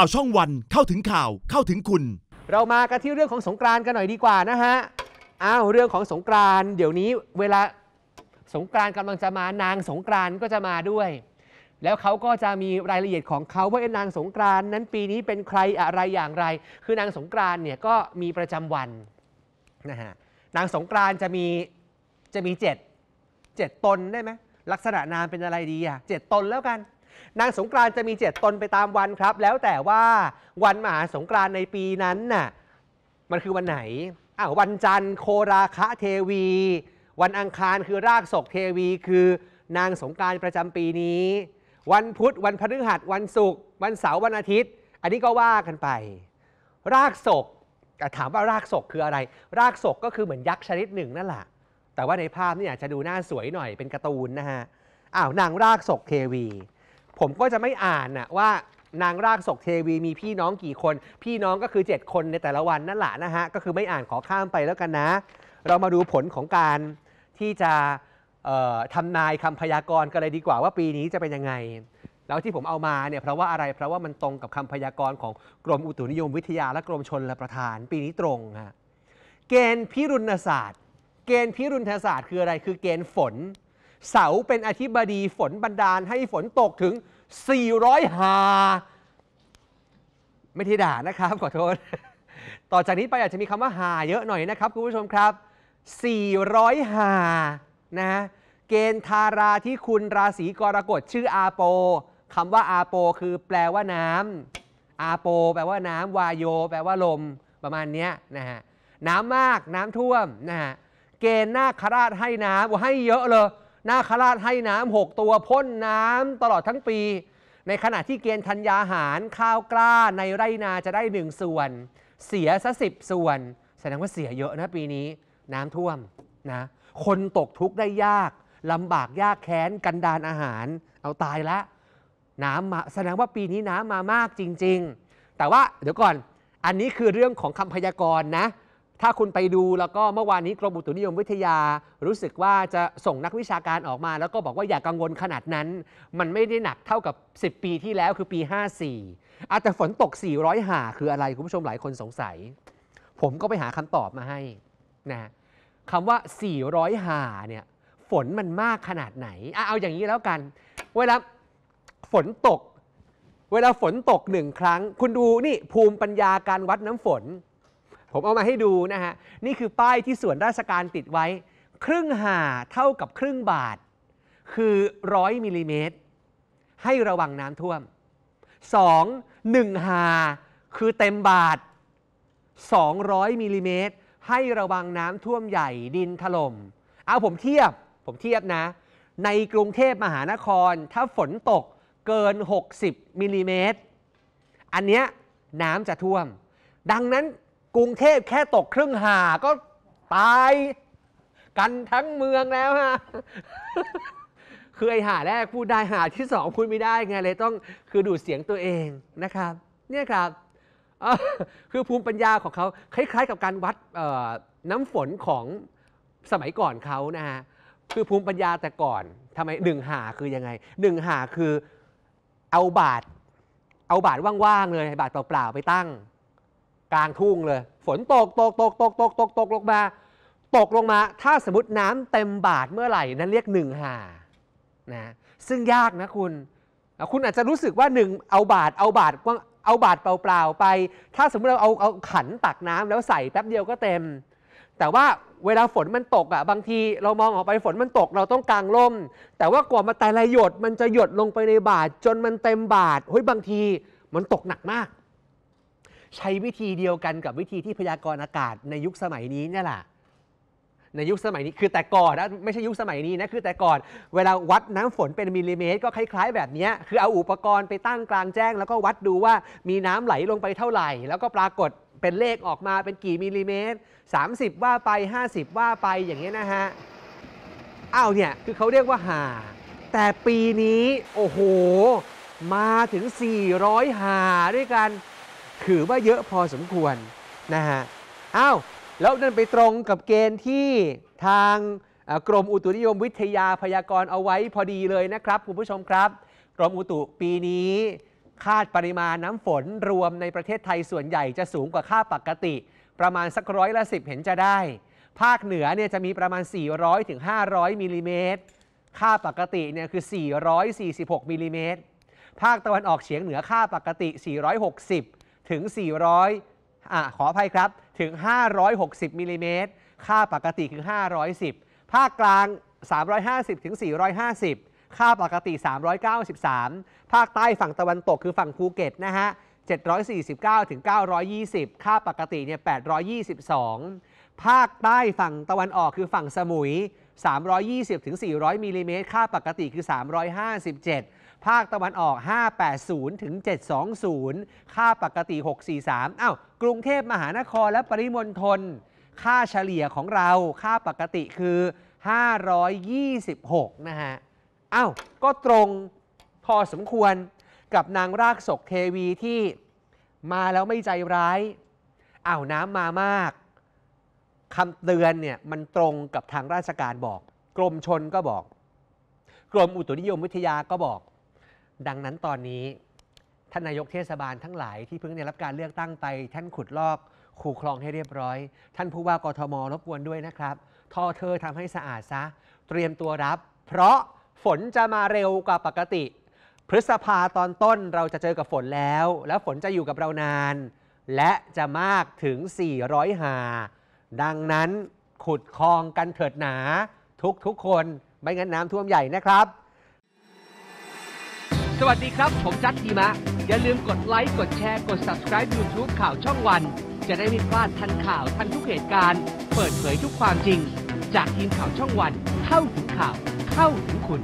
ข่าวช่องวันเข้าถึงข่าวเข้าถึงคุณ เรามากันที่เรื่องของสงกรานต์กันหน่อยดีกว่านะฮะอ้าวเรื่องของสงกรานต์เดี๋ยวนี้เวลาสงกรานต์กำลังจะมานางสงกรานต์ก็จะมาด้วย แล้วเขาก็จะมีรายละเอียดของเขาว่าเอ็นางสงกรานต์นั้นปีนี้เป็นใครอะไรอย่างไร คือนางสงกรานต์เนี่ยก็มีประจำวันนะฮะนางสงกรานต์จะมีจะมีเจ็ดเจ็ดตนได้ไหมลักษณะนามเป็นอะไรดีอ่ะเจ็ดตนแล้วกันนางสงกรานจะมีเดตนไปตามวันครับ แล้วแต่ว่าวันมหาสงกรานในปีนั้นน่ะ มันคือวันไหนอ้าววันจันทร์โคราคะเทวี วันอังคารคือรากศกเทวีคือ นางสงการประจำปีนี้ วันพุธ วันพฤหัสวันศุกร์วันเสาร์วันอาทิตย์ อันนี้ก็ว่ากันไป รากศกถามว่ารากศกคืออะไร รากศกก็คือเหมือนยักษ์ชนิดหนึ่งนั่นแหละ แต่ว่าในภาพนี่อาจจะดูหน้าสวยหน่อยเป็นการ์ตูนนะฮะอ้าวนางรากศกเทวีผมก็จะไม่อ่านนะว่านางรากศกเทวีมีพี่น้องกี่คน พี่น้องก็คือ 7 คนในแต่ละวันนั่นแหละนะฮะก็คือไม่อ่านขอข้ามไปแล้วกันนะ เรามาดูผลของการที่จะทำนายคำพยากรณ์กันเลยดีกว่าว่าปีนี้จะเป็นยังไง แล้วที่ผมเอามาเนี่ยเพราะว่าอะไรเพราะว่ามันตรงกับคำพยากรณ์ของกรมอุตุนิยม วิทยา และกรมชนและประทาน ปีนี้ตรงฮะเกณฑ์พิรุณศาสตร์ เกณฑ์พิรุณศาสตร์คืออะไรคือ เกณฑ์ฝนเสาเป็นอธิบดีฝนบันดาล ให้ฝนตกถึง 400หาไม่ที่ด่านะครับ ขอโทษ ต่อจากนี้ไปอาจจะมีคำว่าหาเยอะหน่อยนะครับคุณผู้ชมครับ400หานะเกณฑ์ทาราที่คุณราศีกรกฎชื่ออาโปคำว่าอาโป คือแปลว่าน้ำอาโป แปลว่าน้ำวายโยแปลว่าลม ประมาณนี้นะฮะน้ำมากน้ำท่วมนะฮะเกณฑ์นาคราชให้น้ำให้เยอะเลยนาคราชให้น้ำหกตัวพ่นน้ำตลอดทั้งปี ในขณะที่เกณฑ์ธัญญาหารข้าวกล้าในไรนาจะได้หนึ่งส่วน เสียซะสิบส่วนแสดงว่าเสียเยอะนะปีนี้ น้ำท่วมนะ คนตกทุกข์ได้ยากลำบากยากแค้น กันดานอาหาร เอาตายละ น้ำมาแสดงว่าปีนี้น้ำมามากจริง ๆ แต่ว่าเดี๋ยวก่อนอันนี้คือเรื่องของคำพยากรณ์นะถ้าคุณไปดูแล้วก็เมื่อวานนี้กรมอุตุนิยมวิทยา รู้สึกว่าจะส่งนักวิชาการออกมา แล้วก็บอกว่าอย่ากกังวลขนาดนั้น มันไม่ได้หนักเท่ากับ 10 ปีที่แล้วคือปี 54อาจจะฝนตก 400หาคืออะไร คุณผู้ชมหลายคนสงสัย ผมก็ไปหาคำตอบมาให้นะคำว่า 400 หาเนี่ยฝนมันมากขนาดไหน เอาอย่างนี้แล้วกันเวลาฝนตก เวลาฝนตกหนึ่งครั้ง คุณดูนี่ภูมิปัญญาการวัดน้ำฝนผมเอามาให้ดูนะฮะ นี่คือป้ายที่ส่วนราชการติดไว้ครึ่งหาเท่ากับครึ่งบาทคือร้อยมิลิเมตรให้ระวังน้ำท่วม 2. 1หาคือเต็มบาท 200มิลิเมตรให้ระวังน้ำท่วมใหญ่ดินถลม่มเอาผมเทียบผมเทียบนะ ในกรุงเทพมหานครถ้าฝนตกเกิน 60มิลิเมตรอันเนี้ยน้ำจะท่วม ดังนั้นกรุงเทพแค่ตกครึ่งหาก็ ตายกันทั้งเมืองแล้วฮะ คือไอหาแรกพูดได้หาที่สองพูดไม่ได้ไงเลยต้องคือดูดเสียงตัวเองนะครับเนี่ยครับคือภูมิปัญญาของเขาคล้ายๆ กับการวัดน้ำฝนของสมัยก่อนเขานะฮะคือภูมิปัญญาแต่ก่อนทำไมหนึ่งหาคือยังไงหนึ่งหาคือเอาบาทเอาบาทว่างๆเลยบาทเปล่าๆไปตั้งกลางทุ่งเลยฝนตกตกตกตกตกตกตกลงมา ตกลงมา ถ้าสมมติน้ำเต็มบาทเมื่อไหร่นั้นเรียกหนึ่งหา นะซึ่งยากนะคุณ คุณอาจจะรู้สึกว่าหนึ่งเอาบาทเอาบาทเอาบาทเปล่าๆไป ถ้าสมมติเราเอาเอาขันตักน้ำแล้วใส่แป๊บเดียวก็เต็ม แต่ว่าเวลาฝนมันตกอ่ะบางทีเรามองออกไปฝนมันตกเราต้องกางร่ม แต่ว่ากว่ามาแต่ละหยดมันจะหยดลงไปในบาทจนมันเต็มบาทเฮ้ยบางทีมันตกหนักมากใช้วิธีเดียวกันกับวิธีที่พยากรณ์อากาศ ในยุคสมัยนี้นี่แหละในยุคสมัยนี้คือแต่ก่อนนะไม่ใช่ยุคสมัยนี้นะคือแต่ก่อนเวลาวัดน้ำฝนเป็นมิลลิเมตร ก็คล้าย ๆ แบบนี้ คือเอาอุปกรณ์ไปตั้งกลางแจ้ง แล้วก็วัดดูว่ามีน้ำไหลลงไปเท่าไหร่ แล้วก็ปรากฏเป็นเลขออกมาเป็นกี่มิลลิเมตร 30 ว่าไป 50 ว่าไปอย่างนี้นะฮะ อ้าวเนี่ยคือเขาเรียกว่าหาแต่ปีนี้โอ้โหมาถึง 400หาด้วยกันถือว่าเยอะพอสมควรนะฮะ อ้าว แล้วนั่นไปตรงกับเกณฑ์ที่ทางกรมอุตุนิยมวิทยาพยากรณ์เอาไว้พอดีเลยนะครับ คุณผู้ชมครับ กรมอุตุปีนี้ คาดปริมาณน้ำฝนรวมในประเทศไทยส่วนใหญ่จะสูงกว่าค่าปกติ ประมาณสักร้อยละสิบเห็นจะได้ ภาคเหนือเนี่ยจะมีประมาณ 400ถึง500มิลลิเมตร ค่าปกติเนี่ยคือ 446มิลลิเมตรภาคตะวันออกเฉียงเหนือค่าปกติ 460ถึง 400อ่ะขออภัยครับ ถึง 560มิลิเมตรค่าปกติคือ 510 ภาคกลาง 350ถึง450 ค่าปกติ 393 ภาคใต้ฝั่งตะวันตก คือฝั่งภูเก็ตนะฮะ 749ถึง920 ค่าปกติเนี่ย 822 ภาคใต้ฝั่งตะวันออกคือฝั่งสมุย320-400 มิลิเมตร ค่าปกติคือ 357 ภาคตะวันออก 580-720 ค่าปกติ 643 อ้าว กรุงเทพมหานครและปริมณฑล ค่าเฉลี่ยของเรา ค่าปกติคือ 526 นะฮะ อ้าว ก็ตรงพอสมควรกับนางรากศกเทวีที่มาแล้วไม่ใจร้ายอ้าวน้ำมามากคำเตือนเนี่ยมันตรงกับทางราชการบอก กรมชนก็บอก กรมอุตุนิยมวิทยาก็บอก ดังนั้นตอนนี้ ท่านนายกเทศบาลทั้งหลายที่เพิ่งได้รับการเลือกตั้งไป ท่านขุดลอกคูคลองให้เรียบร้อย ท่านผู้ว่ากทมรบกวนด้วยนะครับ ท่อเธอทำให้สะอาดซะเตรียมตัวรับ เพราะฝนจะมาเร็วกว่าปกติ พฤษภาตอนต้นเราจะเจอกับฝนแล้ว แล้วฝนจะอยู่กับเรานาน และจะมากถึง400หาดังนั้นขุดคลองกันเถิดหนา ทุกทุกคนไม่งั้นน้ำท่วมใหญ่นะครับ สวัสดีครับ ผมจัดทีมะ อย่าลืมกดไลค์ กดแชร์ กด subscribe YouTube ข่าวช่องวัน จะได้ไม่พลาดทันข่าวทันทุกเหตุการณ์ เปิดเผยทุกความจริง จากทีมข่าวช่องวัน เข้าถึงข่าวเข้าถึงคุณ